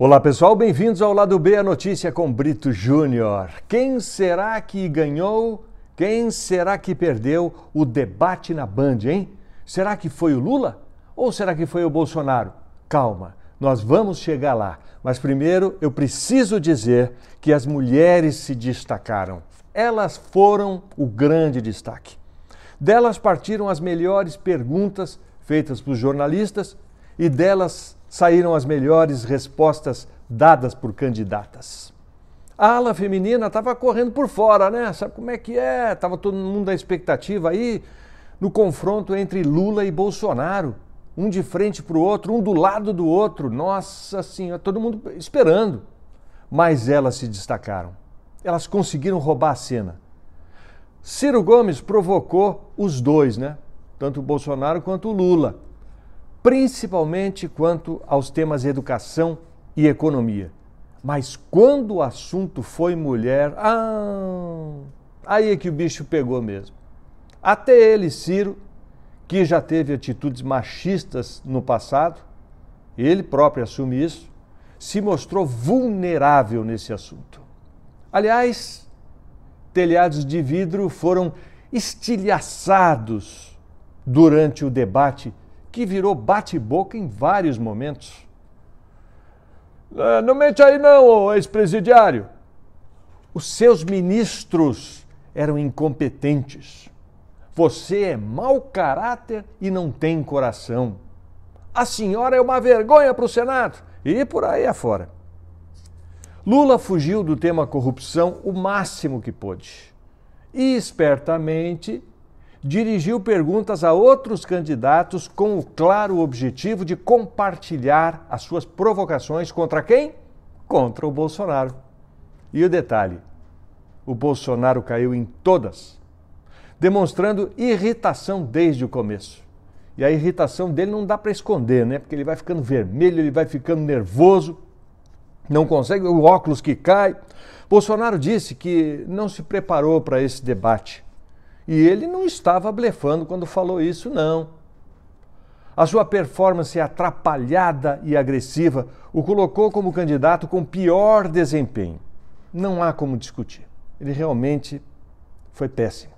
Olá pessoal, bem-vindos ao lado B a notícia com Brito Júnior. Quem será que ganhou? Quem será que perdeu o debate na Band, hein? Será que foi o Lula ou será que foi o Bolsonaro? Calma, nós vamos chegar lá, mas primeiro eu preciso dizer que as mulheres se destacaram. Elas foram o grande destaque. Delas partiram as melhores perguntas feitas pelos jornalistas e delas saíram as melhores respostas dadas por candidatas. A ala feminina estava correndo por fora, né? Sabe como é que é? Estava todo mundo na expectativa aí no confronto entre Lula e Bolsonaro. Um de frente para o outro, um do lado do outro. Nossa Senhora, todo mundo esperando. Mas elas se destacaram. Elas conseguiram roubar a cena. Ciro Gomes provocou os dois, né? Tanto o Bolsonaro quanto o Lula principalmente quanto aos temas educação e economia. Mas quando o assunto foi mulher, ah, aí é que o bicho pegou mesmo. Até ele, Ciro, que já teve atitudes machistas no passado, ele próprio assume isso, se mostrou vulnerável nesse assunto. Aliás, telhados de vidro foram estilhaçados durante o debate que virou bate-boca em vários momentos. É, não mente aí não, ex-presidiário. Os seus ministros eram incompetentes. Você é mau caráter e não tem coração. A senhora é uma vergonha para o Senado. E por aí afora. Lula fugiu do tema corrupção o máximo que pôde. E espertamente dirigiu perguntas a outros candidatos com o claro objetivo de compartilhar as suas provocações contra quem? Contra o Bolsonaro. E o detalhe: o Bolsonaro caiu em todas, demonstrando irritação desde o começo. E a irritação dele não dá para esconder, né? Porque ele vai ficando vermelho, ele vai ficando nervoso, não consegue, o óculos que cai. Bolsonaro disse que não se preparou para esse debate e ele não estava blefando quando falou isso, não. A sua performance atrapalhada e agressiva o colocou como candidato com pior desempenho. Não há como discutir. Ele realmente foi péssimo.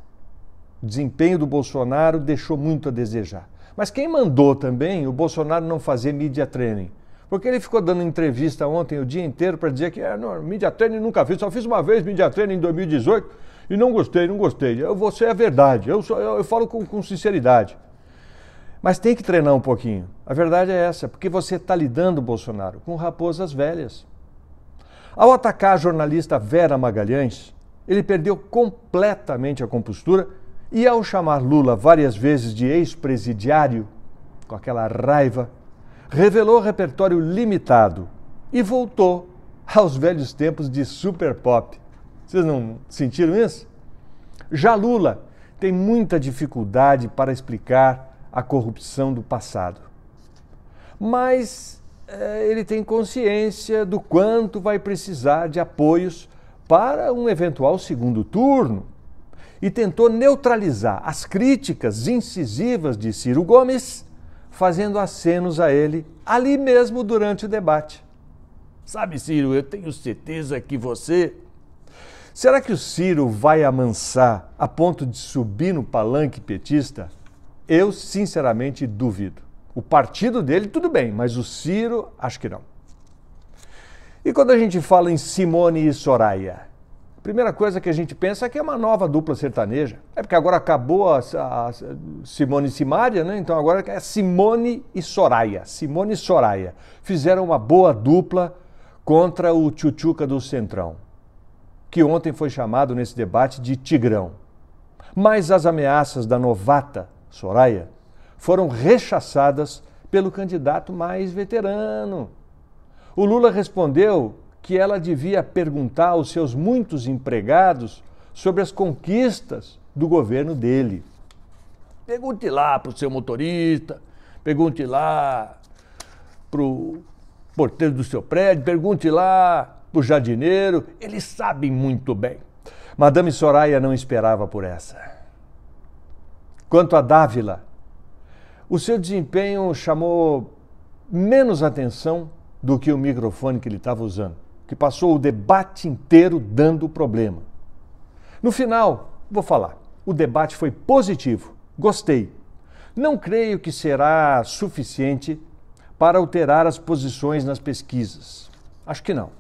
O desempenho do Bolsonaro deixou muito a desejar. Mas quem mandou também o Bolsonaro não fazer media training? Porque ele ficou dando entrevista ontem o dia inteiro para dizer que é não, media training nunca fiz, só fiz uma vez media training em 2018 e não gostei, não gostei. Eu, você é a verdade. Eu, sou, eu, eu falo com, com sinceridade. Mas tem que treinar um pouquinho. A verdade é essa, porque você está lidando, Bolsonaro, com raposas velhas. Ao atacar a jornalista Vera Magalhães, ele perdeu completamente a compostura e, ao chamar Lula várias vezes de ex-presidiário, com aquela raiva, revelou repertório limitado e voltou aos velhos tempos de super pop. Vocês não sentiram isso? Já Lula tem muita dificuldade para explicar a corrupção do passado. Mas eh, ele tem consciência do quanto vai precisar de apoios para um eventual segundo turno e tentou neutralizar as críticas incisivas de Ciro Gomes, fazendo acenos a ele ali mesmo durante o debate. Sabe, Ciro, eu tenho certeza que você Será que o Ciro vai amansar a ponto de subir no palanque petista? Eu, sinceramente, duvido. O partido dele, tudo bem, mas o Ciro, acho que não. E quando a gente fala em Simone e Soraya? A primeira coisa que a gente pensa é que é uma nova dupla sertaneja. É porque agora acabou a, a Simone e Simária, né? Então agora é Simone e Soraya. Simone e Soraya fizeram uma boa dupla contra o Tchutchuca do Centrão que ontem foi chamado nesse debate de Tigrão. Mas as ameaças da novata Soraya foram rechaçadas pelo candidato mais veterano. O Lula respondeu que ela devia perguntar aos seus muitos empregados sobre as conquistas do governo dele. Pergunte lá para o seu motorista, pergunte lá para o porteiro do seu prédio, pergunte lá para o jardineiro, eles sabem muito bem. Madame Soraya não esperava por essa. Quanto a Dávila, o seu desempenho chamou menos atenção do que o microfone que ele estava usando, que passou o debate inteiro dando o problema. No final, vou falar, o debate foi positivo, gostei. Não creio que será suficiente para alterar as posições nas pesquisas. Acho que não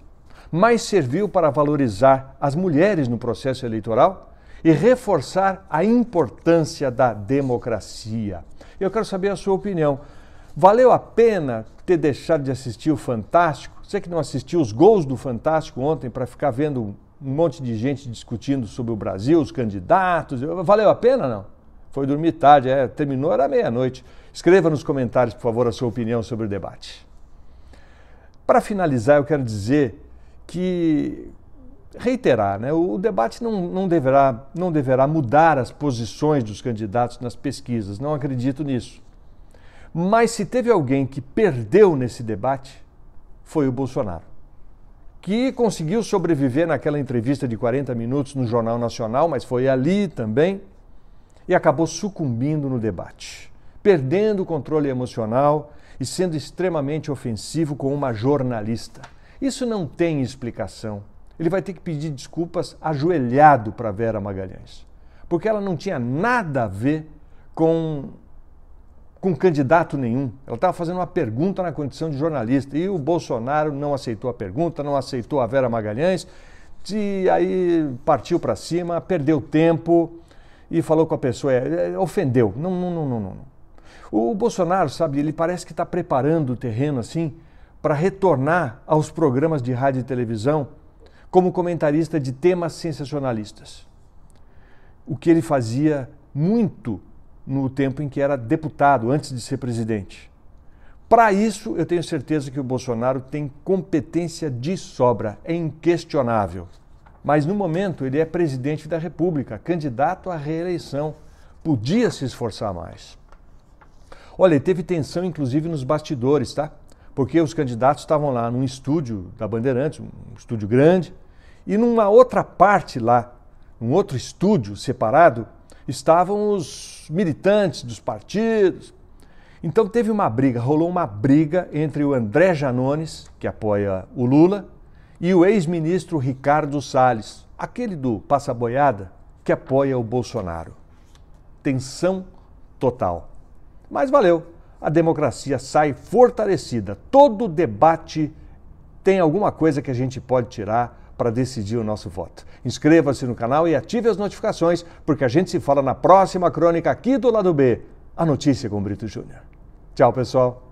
mas serviu para valorizar as mulheres no processo eleitoral e reforçar a importância da democracia. Eu quero saber a sua opinião. Valeu a pena ter deixado de assistir o Fantástico? Você que não assistiu os gols do Fantástico ontem para ficar vendo um monte de gente discutindo sobre o Brasil, os candidatos. Valeu a pena não? Foi dormir tarde, é, terminou era meia-noite. Escreva nos comentários, por favor, a sua opinião sobre o debate. Para finalizar, eu quero dizer que reiterar, né? o debate não, não, deverá, não deverá mudar as posições dos candidatos nas pesquisas, não acredito nisso. Mas se teve alguém que perdeu nesse debate, foi o Bolsonaro, que conseguiu sobreviver naquela entrevista de 40 minutos no Jornal Nacional, mas foi ali também, e acabou sucumbindo no debate, perdendo o controle emocional e sendo extremamente ofensivo com uma jornalista. Isso não tem explicação. Ele vai ter que pedir desculpas ajoelhado para Vera Magalhães, porque ela não tinha nada a ver com com candidato nenhum. Ela estava fazendo uma pergunta na condição de jornalista e o Bolsonaro não aceitou a pergunta, não aceitou a Vera Magalhães, e aí partiu para cima, perdeu tempo e falou com a pessoa, é, é, ofendeu. Não, não, não, não, não. O Bolsonaro, sabe, ele parece que está preparando o terreno assim para retornar aos programas de rádio e televisão como comentarista de temas sensacionalistas. O que ele fazia muito no tempo em que era deputado, antes de ser presidente. Para isso, eu tenho certeza que o Bolsonaro tem competência de sobra, é inquestionável. Mas no momento ele é presidente da República, candidato à reeleição. Podia se esforçar mais. Olha, teve tensão inclusive nos bastidores, tá? porque os candidatos estavam lá num estúdio da Bandeirantes, um estúdio grande, e numa outra parte lá, num outro estúdio separado, estavam os militantes dos partidos. Então teve uma briga, rolou uma briga entre o André Janones, que apoia o Lula, e o ex-ministro Ricardo Salles, aquele do Passa Boiada, que apoia o Bolsonaro. Tensão total. Mas valeu, a democracia sai fortalecida. Todo debate tem alguma coisa que a gente pode tirar para decidir o nosso voto. Inscreva-se no canal e ative as notificações, porque a gente se fala na próxima crônica aqui do lado B, a notícia com Brito Júnior. Tchau, pessoal.